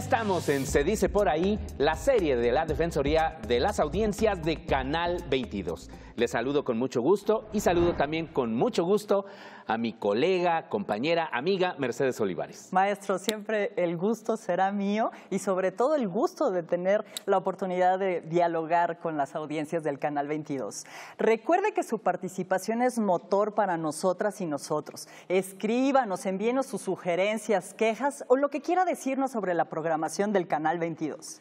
estamos en Se dice por ahí, la serie de la Defensoría de las Audiencias de Canal 22. Les saludo con mucho gusto y saludo también con mucho gusto a mi colega, compañera, amiga Mercedes Olivares. Maestro, siempre el gusto será mío y sobre todo el gusto de tener la oportunidad de dialogar con las audiencias del Canal 22. Recuerde que su participación es motor para nosotras y nosotros. Escríbanos, envíenos sus sugerencias, quejas o lo que quiera decirnos sobre la programación del Canal 22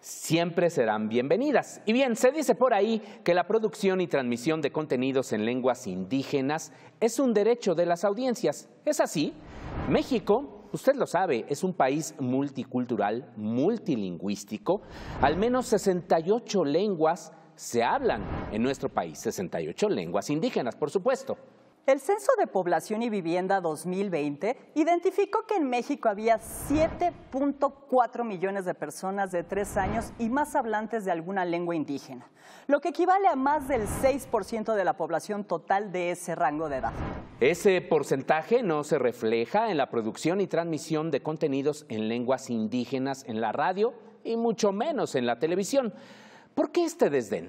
siempre serán bienvenidas. Y bien, se dice por ahí que la producción y transmisión de contenidos en lenguas indígenas es un derecho de las audiencias. ¿Es así? México, usted lo sabe, es un país multicultural, multilingüístico. Al menos 68 lenguas se hablan en nuestro país, 68 lenguas indígenas, por supuesto. El Censo de Población y Vivienda 2020 identificó que en México había 7.4 millones de personas de 3 años y más hablantes de alguna lengua indígena, lo que equivale a más del 6% de la población total de ese rango de edad. Ese porcentaje no se refleja en la producción y transmisión de contenidos en lenguas indígenas en la radio y mucho menos en la televisión. ¿Por qué este desdén?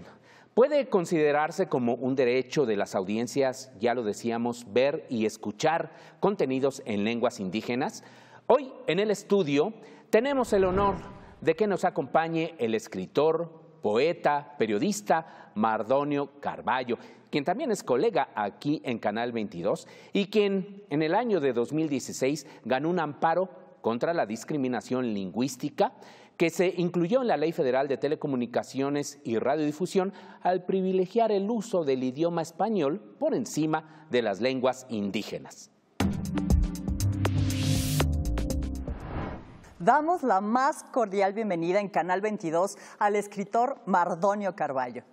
Puede considerarse como un derecho de las audiencias, ya lo decíamos, ver y escuchar contenidos en lenguas indígenas. Hoy en el estudio tenemos el honor de que nos acompañe el escritor, poeta, periodista Mardonio Carballo, quien también es colega aquí en Canal 22 y quien en el año de 2016 ganó un amparo contra la discriminación lingüística que se incluyó en la Ley Federal de Telecomunicaciones y Radiodifusión al privilegiar el uso del idioma español por encima de las lenguas indígenas. Damos la más cordial bienvenida en Canal 22 al escritor Mardonio Carballo.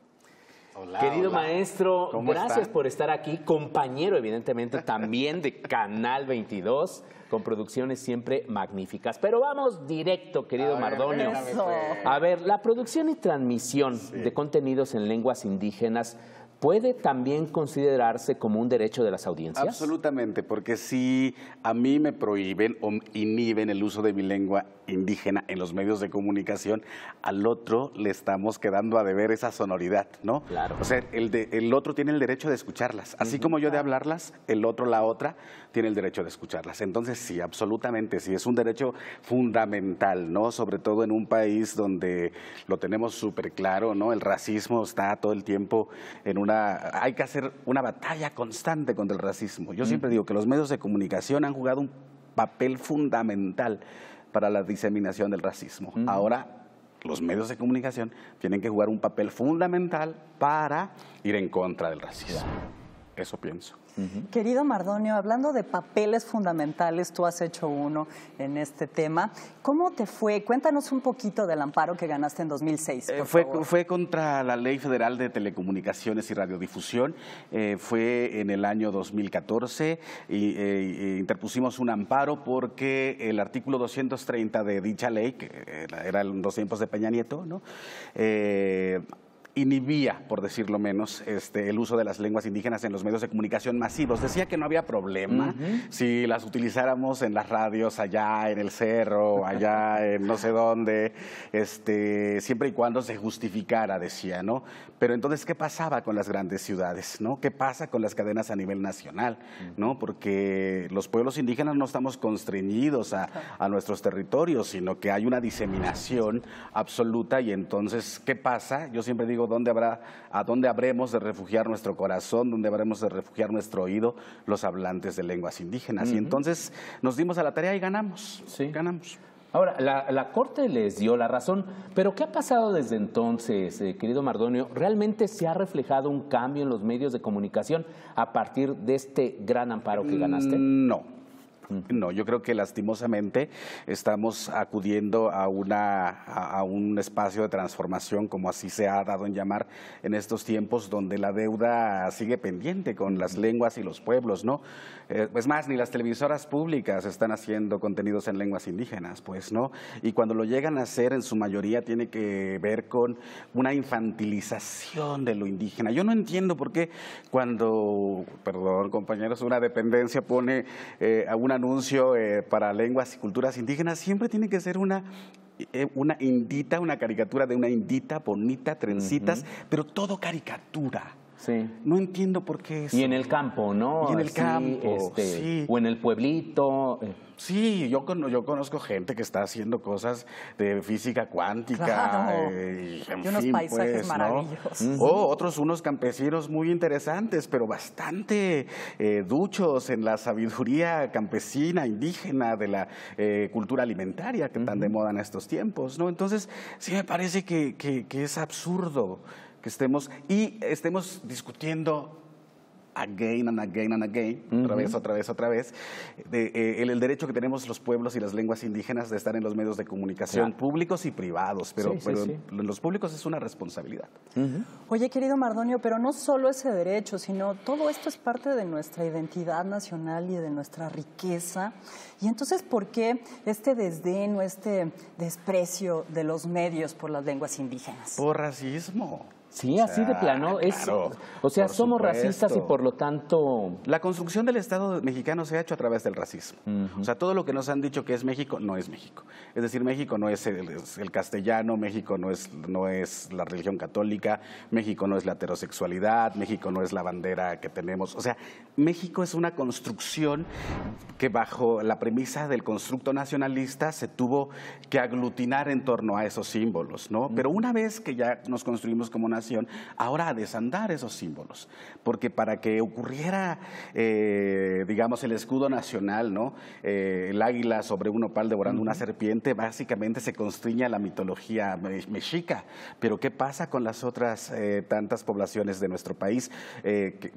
Querido maestro, gracias por estar aquí, compañero evidentemente también de Canal 22 con producciones siempre magníficas. Pero vamos directo, querido a pues. a ver, la producción y transmisión de contenidos en lenguas indígenas ¿Puede también considerarse como un derecho de las audiencias? Absolutamente, porque si a mí me prohíben o inhiben el uso de mi lengua indígena en los medios de comunicación, al otro le estamos quedando a deber esa sonoridad, ¿no? Claro. O sea, el, el otro tiene el derecho de escucharlas. Así como yo de hablarlas, el otro, la otra, tiene el derecho de escucharlas. Entonces, sí, absolutamente, sí, es un derecho fundamental, ¿no? Sobre todo en un país donde lo tenemos súper claro, ¿no? El racismo está todo el tiempo en un hay que hacer una batalla constante contra el racismo. Yo siempre digo que los medios de comunicación han jugado un papel fundamental para la diseminación del racismo. Ahora los medios de comunicación tienen que jugar un papel fundamental para ir en contra del racismo. Eso pienso. Querido Mardonio, hablando de papeles fundamentales, tú has hecho uno en este tema. ¿Cómo te fue? Cuéntanos un poquito del amparo que ganaste en 2006. Eh, fue, fue, contra la Ley Federal de Telecomunicaciones y Radiodifusión. Eh, fue en el año 2014 eh, y interpusimos un amparo porque el artículo 230 de dicha ley, que era el los tiempos de Peña Nieto, ¿no? inhibía, por decirlo menos, este, el uso de las lenguas indígenas en los medios de comunicación masivos. Decía que no había problema si las utilizáramos en las radios allá en el cerro, allá en no sé dónde, este, siempre y cuando se justificara, decía, ¿no? Pero entonces, ¿qué pasaba con las grandes ciudades, ¿no? ¿Qué pasa con las cadenas a nivel nacional, ¿no? Porque los pueblos indígenas no estamos constreñidos a nuestros territorios, sino que hay una diseminación absoluta y entonces, ¿qué pasa? Yo siempre digo, dónde habrá, a dónde habremos de refugiar nuestro corazón, dónde habremos de refugiar nuestro oído los hablantes de lenguas indígenas. Y entonces nos dimos a la tarea y ganamos. Sí. Ganamos. Ahora, la, Corte les dio la razón, pero ¿qué ha pasado desde entonces, eh, querido Mardonio? ¿Realmente se ha reflejado un cambio en los medios de comunicación a partir de este gran amparo que ganaste? Mm, no, no, yo creo que lastimosamente estamos acudiendo a, una, a, un espacio de transformación, como así se ha dado en llamar en estos tiempos, donde la deuda sigue pendiente con las lenguas y los pueblos, ¿no? pues más, ni las televisoras públicas están haciendo contenidos en lenguas indígenas, pues, ¿no? Y cuando lo llegan a hacer, en su mayoría tiene que ver con una infantilización de lo indígena. Yo no entiendo por qué cuando, perdón compañeros, una dependencia pone eh, a una anuncio eh, para lenguas y culturas indígenas siempre tiene que ser una eh, una indita, una caricatura de una indita bonita, trencitas, pero todo caricatura. No entiendo por qué Y en el campo, ¿no? en el campo, este, O en el pueblito. Eh. Sí, yo, conozco gente que está haciendo cosas de física cuántica. Eh, y unos paisajes pues, maravillosos. O otros, unos campesinos muy interesantes, pero bastante eh, duchos en la sabiduría campesina, indígena, de la cultura alimentaria que están tan de moda en estos tiempos, ¿no? Entonces, sí me parece que es absurdo que estemos y estemos discutiendo again and again and again, otra vez, otra vez, otra vez, eh, el, derecho que tenemos los pueblos y las lenguas indígenas de estar en los medios de comunicación, públicos y privados, pero, en los públicos es una responsabilidad. Oye, querido Mardonio, pero no solo ese derecho, sino todo esto es parte de nuestra identidad nacional y de nuestra riqueza. Y entonces, ¿por qué este desdén o este desprecio de los medios por las lenguas indígenas? Por racismo. Sí, así de plano. Es, o sea, somos racistas y por lo tanto... La construcción del Estado mexicano se ha hecho a través del racismo. O sea, todo lo que nos han dicho que es México, no es México. Es decir, México no es el, castellano, México no es, no es la religión católica, México no es la heterosexualidad, México no es la bandera que tenemos. O sea, México es una construcción que bajo la premisa del constructo nacionalista se tuvo que aglutinar en torno a esos símbolos, ¿no? Pero una vez que ya nos construimos como ahora a desandar esos símbolos. Porque para que ocurriera, eh, digamos, el escudo nacional, ¿no? Eh, el águila sobre un opal devorando una serpiente, básicamente se constriña la mitología mexica. Pero ¿qué pasa con las otras eh, tantas poblaciones de nuestro país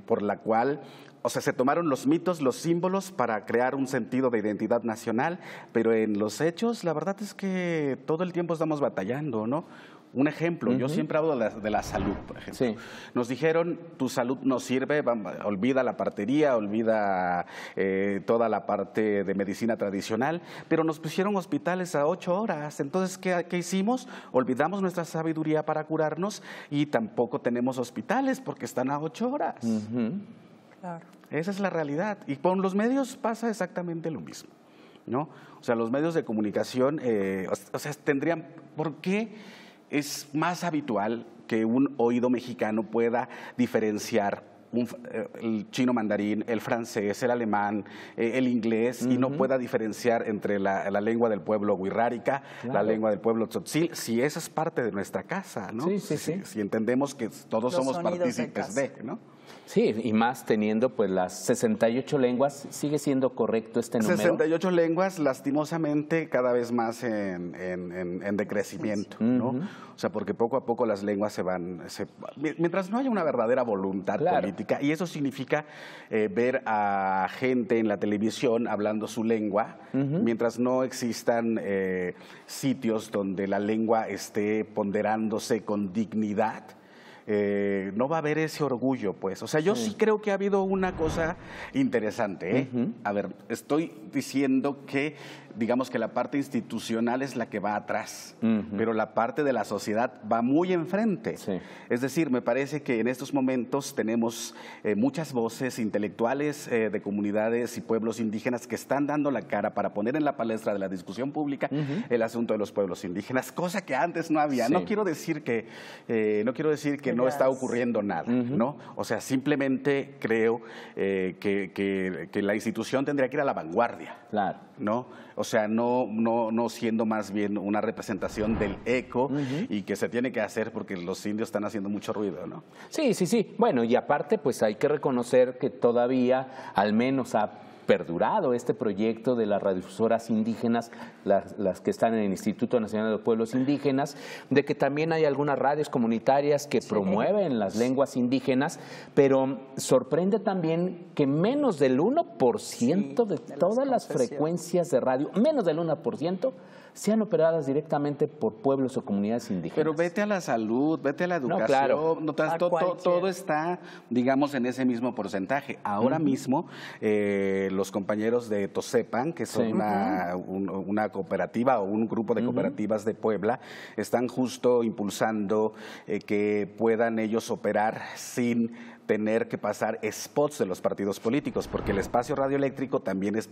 por la cual o sea, se tomaron los mitos, los símbolos para crear un sentido de identidad nacional, pero en los hechos, la verdad es que todo el tiempo estamos batallando, ¿no? Un ejemplo, yo siempre hablo de la, salud, por ejemplo. Nos dijeron, tu salud no sirve, olvida la partería, olvida eh, toda la parte de medicina tradicional, pero nos pusieron hospitales a ocho horas. Entonces, ¿qué, hicimos? Olvidamos nuestra sabiduría para curarnos y tampoco tenemos hospitales porque están a ocho horas. Claro. Esa es la realidad. Y con los medios pasa exactamente lo mismo. ¿no? O sea, los medios de comunicación, eh, o sea, tendrían, ¿por qué? es más habitual que un oído mexicano pueda diferenciar eh, el chino mandarín, el francés, el alemán, eh, el inglés, y no pueda diferenciar entre la, lengua del pueblo wixárika, la lengua del pueblo tzotzil, si esa es parte de nuestra casa, ¿no? Si, entendemos que todos somos partícipes de, de, ¿no? Sí, y más teniendo pues las 68 lenguas, ¿sigue siendo correcto este número? 68 lenguas, lastimosamente, cada vez más en, decrecimiento, ¿no? O sea, porque poco a poco las lenguas se van... mientras no haya una verdadera voluntad política, y eso significa eh, ver a gente en la televisión hablando su lengua, mientras no existan eh, sitios donde la lengua esté ponderándose con dignidad, eh, no va a haber ese orgullo, pues. O sea, yo sí, creo que ha habido una cosa interesante. ¿eh? A ver, estoy diciendo que digamos que la parte institucional es la que va atrás, pero la parte de la sociedad va muy enfrente. Es decir, me parece que en estos momentos tenemos eh, muchas voces intelectuales eh, de comunidades y pueblos indígenas que están dando la cara para poner en la palestra de la discusión pública el asunto de los pueblos indígenas, cosa que antes no había. No quiero decir que, eh, no, quiero decir que no está ocurriendo nada, ¿no? O sea, simplemente creo que, que la institución tendría que ir a la vanguardia. Claro. ¿No? o sea, no, no, no siendo más bien una representación del eco y que se tiene que hacer porque los indios están haciendo mucho ruido, ¿no? Sí, sí, sí. Bueno, y aparte, pues hay que reconocer que todavía, al menos a perdurado este proyecto de las radiodifusoras indígenas, las, que están en el Instituto Nacional de Pueblos Indígenas, de que también hay algunas radios comunitarias que promueven las lenguas indígenas, pero sorprende también que menos del 1% de, todas las frecuencias de radio, menos del 1%, sean operadas directamente por pueblos o comunidades indígenas. Pero vete a la salud, vete a la educación, todo, está, digamos, en ese mismo porcentaje. Ahora mismo, eh, los compañeros de Tosepan, que son una, cooperativa o un grupo de cooperativas de Puebla, están justo impulsando eh, que puedan ellos operar sin tener que pasar spots de los partidos políticos, porque el espacio radioeléctrico también es,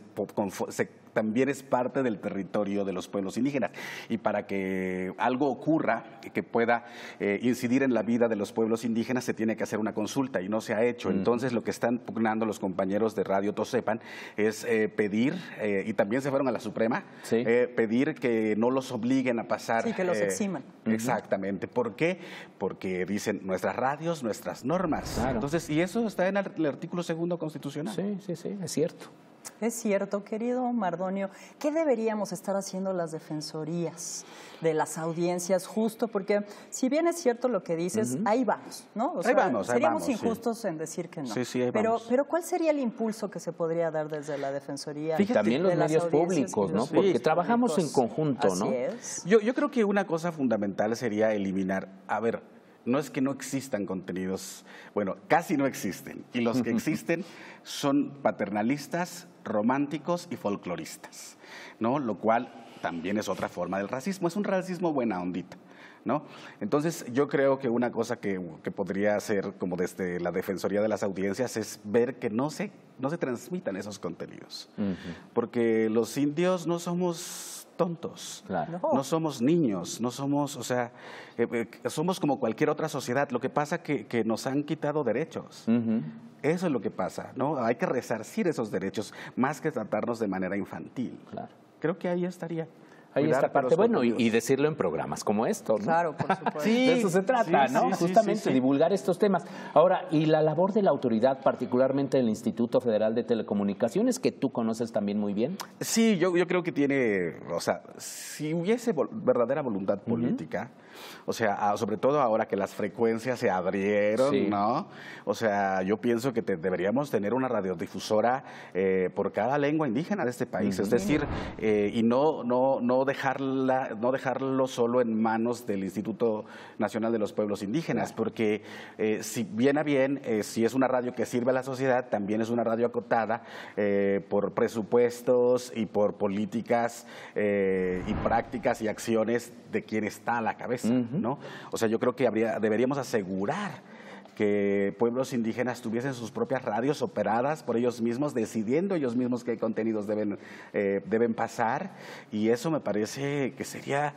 también es parte del territorio de los pueblos indígenas. Y para que algo ocurra que pueda eh, incidir en la vida de los pueblos indígenas, se tiene que hacer una consulta y no se ha hecho. Mm. Entonces, lo que están pugnando los compañeros de Radio Tosepan es eh, pedir, eh, y también se fueron a la Suprema, pedir que no los obliguen a pasar. Sí, que los eximan. Exactamente. ¿Por qué? Porque dicen nuestras radios, nuestras normas. Entonces, y eso está en el artículo segundo constitucional. Sí, sí, sí, es cierto. Es cierto, querido Mardonio. ¿Qué deberíamos estar haciendo las defensorías de las audiencias justo? Porque si bien es cierto lo que dices, ahí vamos, ¿no? O ahí vamos, ahí vamos, injustos en decir que no. Sí, sí, ahí pero, vamos. pero ¿cuál sería el impulso que se podría dar desde la defensoría? y también los medios públicos, ¿no? Porque trabajamos en conjunto, ¿no? es. Yo, yo creo que una cosa fundamental sería eliminar, a ver, no es que no existan contenidos, bueno, casi no existen. Y los que existen son paternalistas, románticos y folcloristas, ¿no? Lo cual también es otra forma del racismo. Es un racismo buena ondita. ¿No? Entonces, yo creo que una cosa que, podría hacer como desde la Defensoría de las Audiencias es ver que no se, transmitan esos contenidos. Porque los indios no somos tontos, no. somos niños, no somos, o sea, eh, eh, somos como cualquier otra sociedad. Lo que pasa que, que nos han quitado derechos. Eso es lo que pasa, ¿no? Hay que resarcir esos derechos más que tratarnos de manera infantil. Creo que ahí estaría. Ahí esta parte. Bueno, y, decirlo en programas como esto, Claro, por supuesto. de eso se trata, ¿no? Justamente, divulgar estos temas. Ahora, y la labor de la autoridad, particularmente del Instituto Federal de Telecomunicaciones, que tú conoces también muy bien. Sí, yo, yo creo que tiene, o sea, si hubiese verdadera voluntad política. O sea, ah, sobre todo ahora que las frecuencias se abrieron, ¿no? O sea, yo pienso que deberíamos tener una radiodifusora eh, por cada lengua indígena de este país. Es decir, eh, y no, no, no, dejarla, no dejarlo solo en manos del Instituto Nacional de los Pueblos Indígenas, porque eh, si bien a bien, si es una radio que sirve a la sociedad, también es una radio acotada por presupuestos y por políticas y prácticas y acciones de quien está a la cabeza. ¿no? O sea, yo creo que deberíamos asegurar que pueblos indígenas tuviesen sus propias radios operadas por ellos mismos, decidiendo ellos mismos qué contenidos deben, eh, deben pasar. Y eso me parece que sería,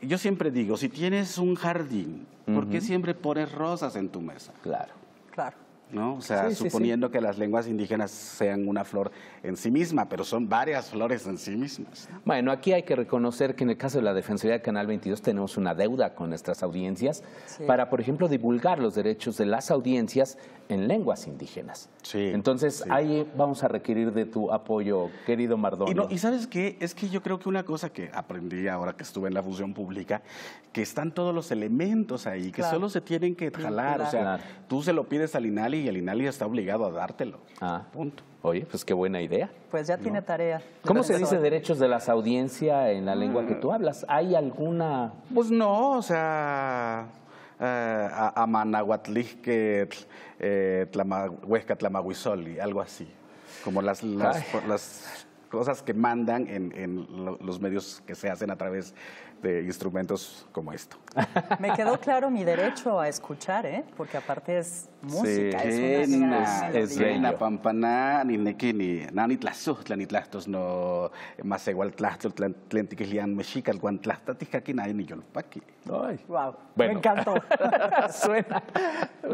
yo siempre digo, si tienes un jardín, ¿por qué siempre pones rosas en tu mesa? Claro. Claro. ¿no? O sea, suponiendo que las lenguas indígenas sean una flor en sí misma, pero son varias flores en sí mismas. Bueno, aquí hay que reconocer que en el caso de la Defensoría de Canal 22 tenemos una deuda con nuestras audiencias para, por ejemplo, divulgar los derechos de las audiencias en lenguas indígenas. Entonces, ahí vamos a requerir de tu apoyo, querido Mardón. Y, sabes qué, es que yo creo que una cosa que aprendí ahora que estuve en la función pública, que están todos los elementos ahí, que solo se tienen que jalar, o sea, tú se lo pides al INAL y el INALI está obligado a dártelo. Ah. Punto. Oye, pues qué buena idea. Pues ya tiene tarea. ¿Cómo se dice derechos de las audiencias en la lengua que mm. tú hablas? ¿Hay alguna...? Pues no, o sea... Eh, a eh, Huesca, algo así. Como las, cosas que mandan en, en, los medios que se hacen a través de instrumentos como esto. Me quedó claro mi derecho a escuchar, ¿eh? porque aparte es música. Es, una es, es Pampana, ni nekini, ni nani ni no más igual tlaztos, tlentikilian mexica, el guantlastatis aquí nadie ni ¡Ay! Wow. Me encantó. suena,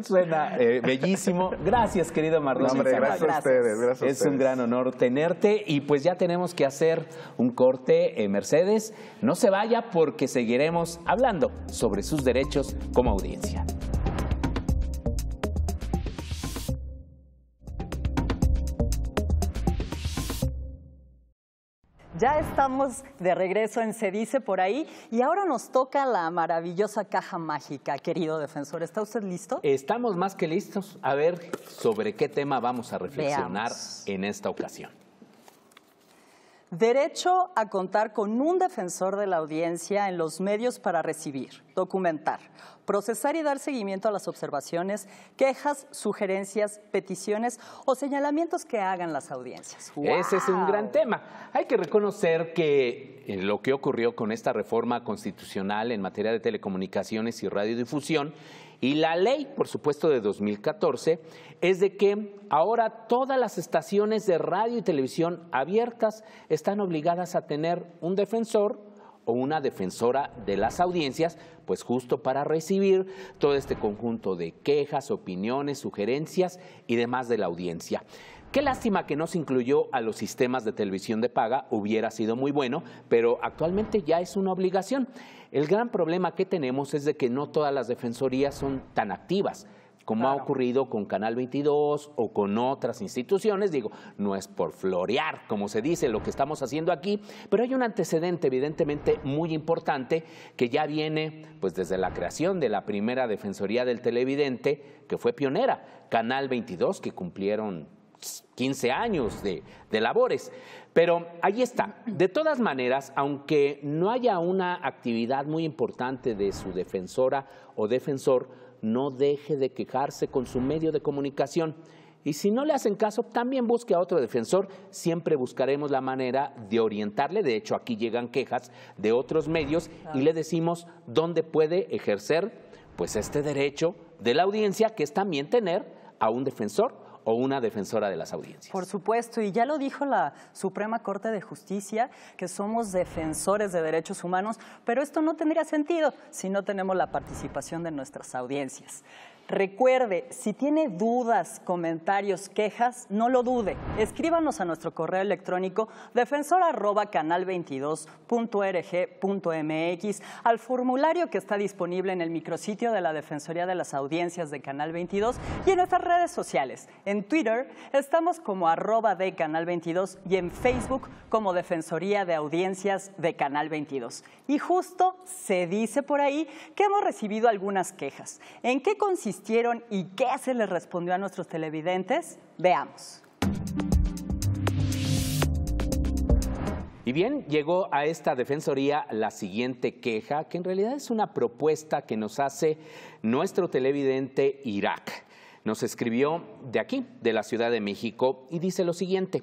suena eh, bellísimo. Gracias, querido Marlon. hombre, gracias, a ustedes. es un gran honor tenerte y pues ya tenemos que hacer un corte, eh, Mercedes. No se vaya porque seguiremos hablando sobre sus derechos como audiencia. Ya estamos de regreso en Se Dice por ahí y ahora nos toca la maravillosa caja mágica, querido defensor. ¿Está usted listo? Estamos más que listos. A ver sobre qué tema vamos a reflexionar en esta ocasión. Derecho a contar con un defensor de la audiencia en los medios para recibir, documentar, procesar y dar seguimiento a las observaciones, quejas, sugerencias, peticiones o señalamientos que hagan las audiencias. Ese es un gran tema. Hay que reconocer que eh, lo que ocurrió con esta reforma constitucional en materia de telecomunicaciones y radiodifusión y la ley, por supuesto, de 2014 es de que ahora todas las estaciones de radio y televisión abiertas están obligadas a tener un defensor o una defensora de las audiencias, pues justo para recibir todo este conjunto de quejas, opiniones, sugerencias y demás de la audiencia. Qué lástima que no se incluyó a los sistemas de televisión de paga, hubiera sido muy bueno, pero actualmente ya es una obligación. El gran problema que tenemos es de que no todas las defensorías son tan activas como ha ocurrido con Canal 22 o con otras instituciones. Digo, no es por florear, como se dice, lo que estamos haciendo aquí, pero hay un antecedente evidentemente muy importante que ya viene pues desde la creación de la primera Defensoría del Televidente, que fue pionera, Canal 22, que cumplieron 15 años de, labores. Pero ahí está. De todas maneras, aunque no haya una actividad muy importante de su defensora o defensor, no deje de quejarse con su medio de comunicación. Y si no le hacen caso, también busque a otro defensor. Siempre buscaremos la manera de orientarle. De hecho, aquí llegan quejas de otros medios y le decimos dónde puede ejercer pues este derecho de la audiencia, que es también tener a un defensor o una defensora de las audiencias. Por supuesto, y ya lo dijo la Suprema Corte de Justicia, que somos defensores de derechos humanos, pero esto no tendría sentido si no tenemos la participación de nuestras audiencias. Recuerde, si tiene dudas, comentarios, quejas, no lo dude. Escríbanos a nuestro correo electrónico defensor@canal22.org.mx al formulario que está disponible en el micrositio de la Defensoría de las Audiencias de Canal 22 y en nuestras redes sociales. En Twitter estamos como arroba de Canal 22 y en Facebook como Defensoría de Audiencias de Canal 22. Y justo se dice por ahí que hemos recibido algunas quejas. ¿En qué consiste y qué se les respondió a nuestros televidentes? Veamos. Y bien, llegó a esta Defensoría la siguiente queja, que en realidad es una propuesta que nos hace nuestro televidente Irak. Nos escribió de aquí, de la Ciudad de México, y dice lo siguiente.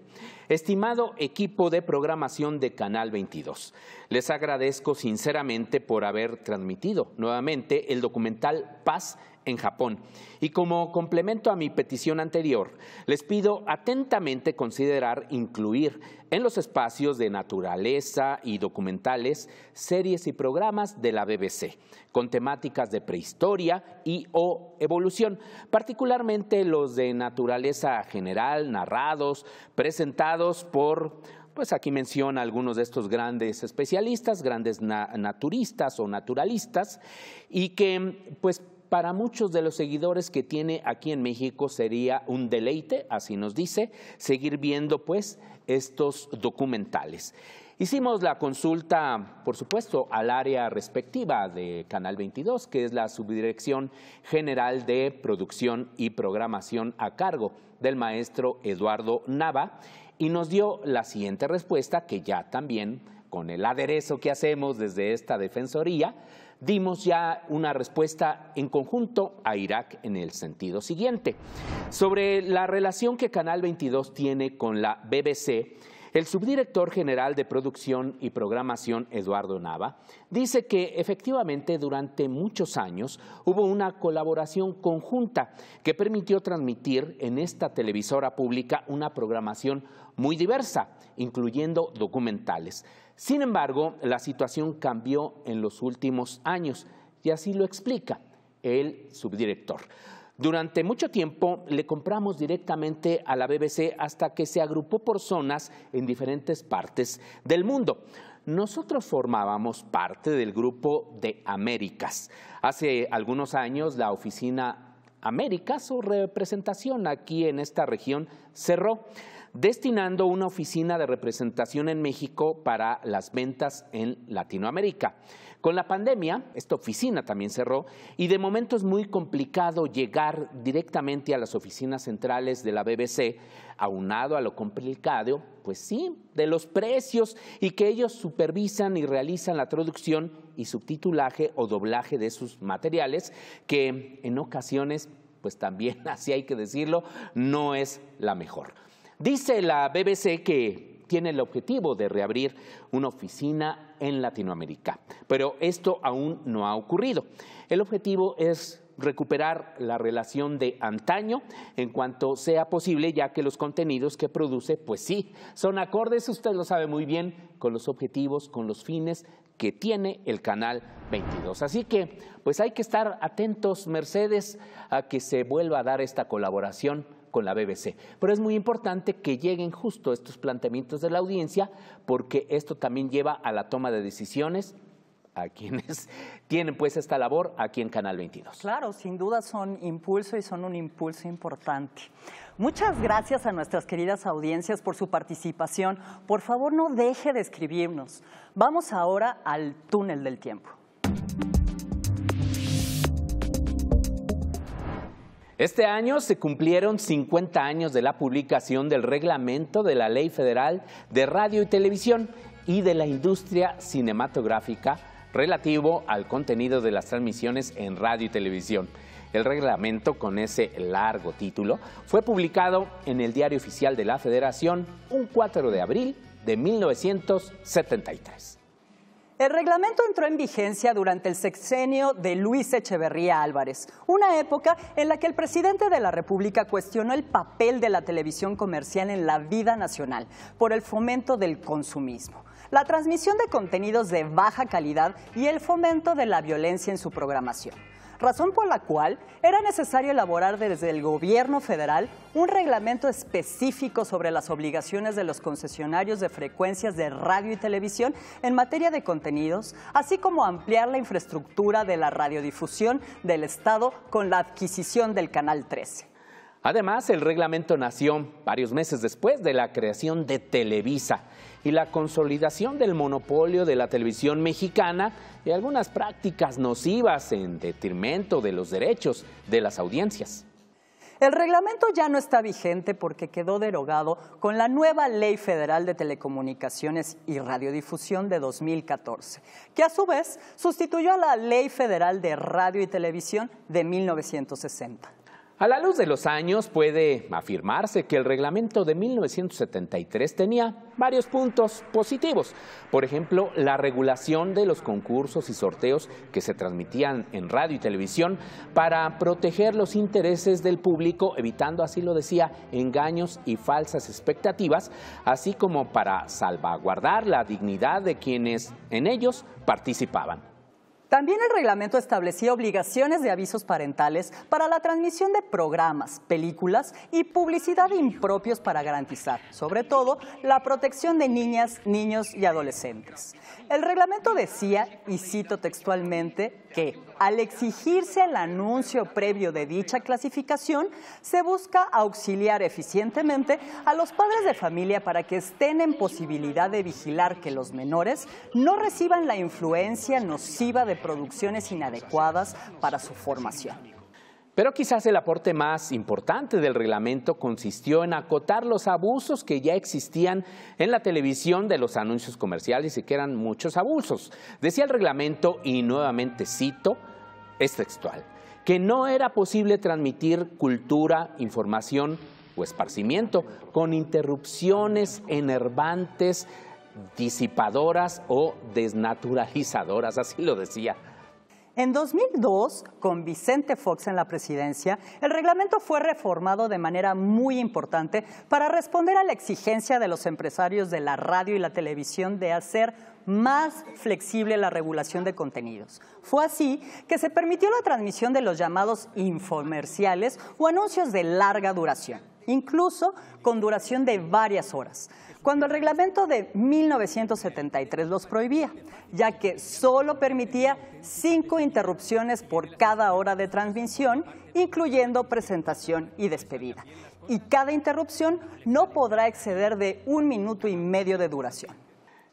Estimado equipo de programación de Canal 22, les agradezco sinceramente por haber transmitido nuevamente el documental Paz en Japón. Y como complemento a mi petición anterior, les pido atentamente considerar incluir en los espacios de naturaleza y documentales series y programas de la BBC, con temáticas de prehistoria y o evolución, particularmente los de naturaleza general, narrados, presentados por pues aquí menciona algunos de estos grandes especialistas, grandes naturistas o naturalistas, y que pues para muchos de los seguidores que tiene aquí en México sería un deleite, así nos dice, seguir viendo pues estos documentales. Hicimos la consulta, por supuesto, al área respectiva de Canal 22, que es la Subdirección General de Producción y Programación a cargo del maestro Eduardo Nava, y nos dio la siguiente respuesta, que ya también, con el aderezo que hacemos desde esta Defensoría, dimos ya una respuesta en conjunto a Irak en el sentido siguiente. Sobre la relación que Canal 22 tiene con la BBC, el subdirector general de producción y programación, Eduardo Nava, dice que efectivamente durante muchos años hubo una colaboración conjunta que permitió transmitir en esta televisora pública una programación muy diversa, incluyendo documentales. Sin embargo, la situación cambió en los últimos años y así lo explica el subdirector. Durante mucho tiempo le compramos directamente a la BBC hasta que se agrupó por zonas en diferentes partes del mundo. Nosotros formábamos parte del grupo de Américas. Hace algunos años la oficina Américas o representación aquí en esta región cerró destinando una oficina de representación en México para las ventas en Latinoamérica. Con la pandemia, esta oficina también cerró y de momento es muy complicado llegar directamente a las oficinas centrales de la BBC, aunado a lo complicado, pues sí, de los precios y que ellos supervisan y realizan la traducción y subtitulaje o doblaje de sus materiales, que en ocasiones, pues también, así hay que decirlo, no es la mejor. Dice la BBC que tiene el objetivo de reabrir una oficina en Latinoamérica, pero esto aún no ha ocurrido. El objetivo es recuperar la relación de antaño en cuanto sea posible, ya que los contenidos que produce, pues sí, son acordes, usted lo sabe muy bien, con los objetivos, con los fines que tiene el canal 22. Así que, pues hay que estar atentos, Mercedes, a que se vuelva a dar esta colaboración con la BBC. Pero es muy importante que lleguen justo estos planteamientos de la audiencia porque esto también lleva a la toma de decisiones a quienes tienen pues esta labor aquí en Canal 22. Claro, sin duda son impulso y son un impulso importante. Muchas gracias a nuestras queridas audiencias por su participación. Por favor, no deje de escribirnos. Vamos ahora al túnel del tiempo. Este año se cumplieron 50 años de la publicación del reglamento de la Ley Federal de Radio y Televisión y de la Industria Cinematográfica relativo al contenido de las transmisiones en radio y televisión. El reglamento con ese largo título fue publicado en el Diario Oficial de la Federación un 4 de abril de 1973. El reglamento entró en vigencia durante el sexenio de Luis Echeverría Álvarez, una época en la que el presidente de la República cuestionó el papel de la televisión comercial en la vida nacional por el fomento del consumismo, la transmisión de contenidos de baja calidad y el fomento de la violencia en su programación razón por la cual era necesario elaborar desde el gobierno federal un reglamento específico sobre las obligaciones de los concesionarios de frecuencias de radio y televisión en materia de contenidos, así como ampliar la infraestructura de la radiodifusión del Estado con la adquisición del Canal 13. Además, el reglamento nació varios meses después de la creación de Televisa y la consolidación del monopolio de la televisión mexicana y algunas prácticas nocivas en detrimento de los derechos de las audiencias. El reglamento ya no está vigente porque quedó derogado con la nueva Ley Federal de Telecomunicaciones y Radiodifusión de 2014, que a su vez sustituyó a la Ley Federal de Radio y Televisión de 1960. A la luz de los años puede afirmarse que el reglamento de 1973 tenía varios puntos positivos. Por ejemplo, la regulación de los concursos y sorteos que se transmitían en radio y televisión para proteger los intereses del público, evitando, así lo decía, engaños y falsas expectativas, así como para salvaguardar la dignidad de quienes en ellos participaban. También el reglamento establecía obligaciones de avisos parentales para la transmisión de programas, películas y publicidad impropios para garantizar, sobre todo, la protección de niñas, niños y adolescentes. El reglamento decía, y cito textualmente, que al exigirse el anuncio previo de dicha clasificación, se busca auxiliar eficientemente a los padres de familia para que estén en posibilidad de vigilar que los menores no reciban la influencia nociva de producciones inadecuadas para su formación. Pero quizás el aporte más importante del reglamento consistió en acotar los abusos que ya existían en la televisión de los anuncios comerciales y que eran muchos abusos. Decía el reglamento, y nuevamente cito, es textual, que no era posible transmitir cultura, información o esparcimiento con interrupciones enervantes, disipadoras o desnaturalizadoras, así lo decía. En 2002, con Vicente Fox en la presidencia, el reglamento fue reformado de manera muy importante para responder a la exigencia de los empresarios de la radio y la televisión de hacer más flexible la regulación de contenidos. Fue así que se permitió la transmisión de los llamados infomerciales o anuncios de larga duración, incluso con duración de varias horas cuando el reglamento de 1973 los prohibía, ya que solo permitía cinco interrupciones por cada hora de transmisión, incluyendo presentación y despedida. Y cada interrupción no podrá exceder de un minuto y medio de duración.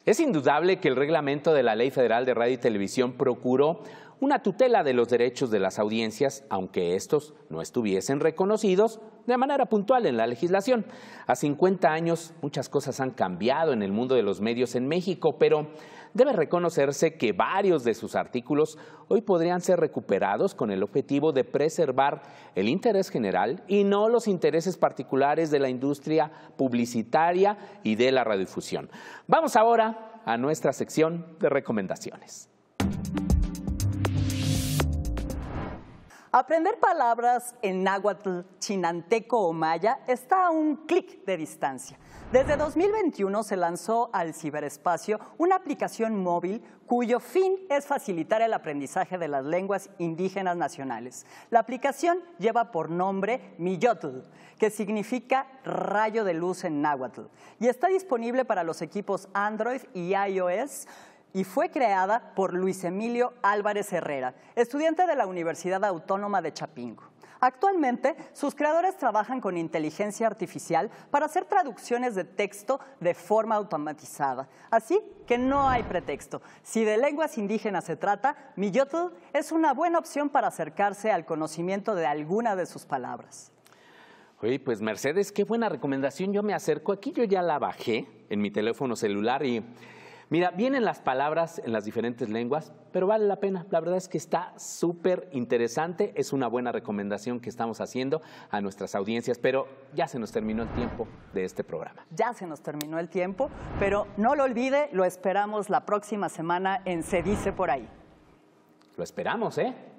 Es indudable que el reglamento de la Ley Federal de Radio y Televisión procuró una tutela de los derechos de las audiencias, aunque estos no estuviesen reconocidos de manera puntual en la legislación. A 50 años muchas cosas han cambiado en el mundo de los medios en México, pero debe reconocerse que varios de sus artículos hoy podrían ser recuperados con el objetivo de preservar el interés general y no los intereses particulares de la industria publicitaria y de la radiodifusión. Vamos ahora a nuestra sección de recomendaciones. Aprender palabras en náhuatl, chinanteco o maya está a un clic de distancia. Desde 2021 se lanzó al ciberespacio una aplicación móvil cuyo fin es facilitar el aprendizaje de las lenguas indígenas nacionales. La aplicación lleva por nombre Miyotl, que significa rayo de luz en náhuatl, y está disponible para los equipos Android y iOS y fue creada por Luis Emilio Álvarez Herrera, estudiante de la Universidad Autónoma de Chapingo. Actualmente, sus creadores trabajan con inteligencia artificial para hacer traducciones de texto de forma automatizada. Así que no hay pretexto. Si de lenguas indígenas se trata, Miyotl es una buena opción para acercarse al conocimiento de alguna de sus palabras. Oye, pues Mercedes, qué buena recomendación. Yo me acerco aquí, yo ya la bajé en mi teléfono celular y Mira, vienen las palabras en las diferentes lenguas, pero vale la pena. La verdad es que está súper interesante. Es una buena recomendación que estamos haciendo a nuestras audiencias, pero ya se nos terminó el tiempo de este programa. Ya se nos terminó el tiempo, pero no lo olvide, lo esperamos la próxima semana en Se dice por ahí. Lo esperamos, ¿eh?